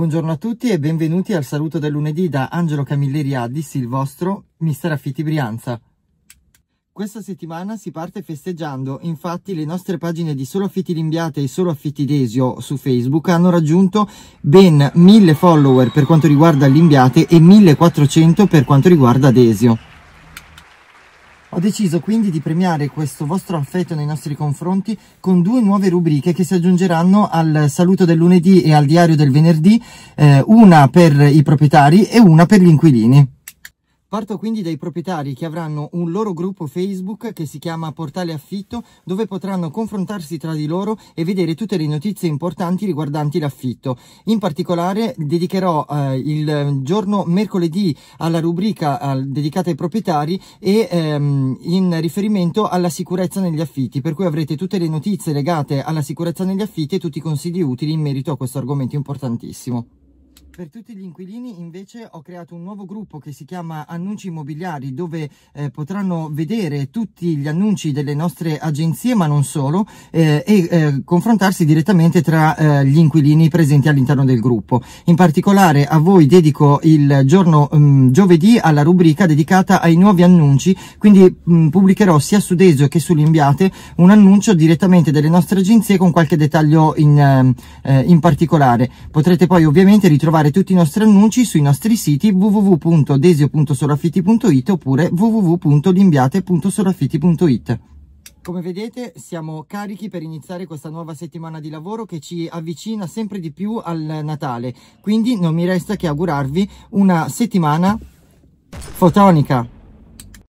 Buongiorno a tutti e benvenuti al saluto del lunedì da Angelo Camilleri Addis, il vostro Mister Affitti Brianza. Questa settimana si parte festeggiando, infatti le nostre pagine di Solo Affitti Limbiate e Solo Affitti Desio su Facebook hanno raggiunto ben 1000 follower per quanto riguarda Limbiate e 1400 per quanto riguarda Desio. Ho deciso quindi di premiare questo vostro affetto nei nostri confronti con due nuove rubriche che si aggiungeranno al saluto del lunedì e al diario del venerdì, eh, una per i proprietari e una per gli inquilini. Parto quindi dai proprietari che avranno un loro gruppo Facebook che si chiama Portale Affitto dove potranno confrontarsi tra di loro e vedere tutte le notizie importanti riguardanti l'affitto. In particolare dedicherò eh, il giorno mercoledì alla rubrica al, dedicata ai proprietari e ehm, in riferimento alla sicurezza negli affitti per cui avrete tutte le notizie legate alla sicurezza negli affitti e tutti i consigli utili in merito a questo argomento importantissimo. Per tutti gli inquilini invece ho creato un nuovo gruppo che si chiama Annunci Immobiliari dove eh, potranno vedere tutti gli annunci delle nostre agenzie ma non solo eh, e eh, confrontarsi direttamente tra eh, gli inquilini presenti all'interno del gruppo. In particolare a voi dedico il giorno mh, mm, giovedì alla rubrica dedicata ai nuovi annunci, quindi mh, mm, pubblicherò sia su Deso che sull'Imbiate un annuncio direttamente delle nostre agenzie con qualche dettaglio in, eh, eh, in particolare. Potrete poi ovviamente ritrovare trovare tutti i nostri annunci sui nostri siti www.desio.solarfitti.it oppure www.limbiate.solarfitti.it. Come vedete siamo carichi per iniziare questa nuova settimana di lavoro che ci avvicina sempre di più al Natale, quindi non mi resta che augurarvi una settimana fotonica.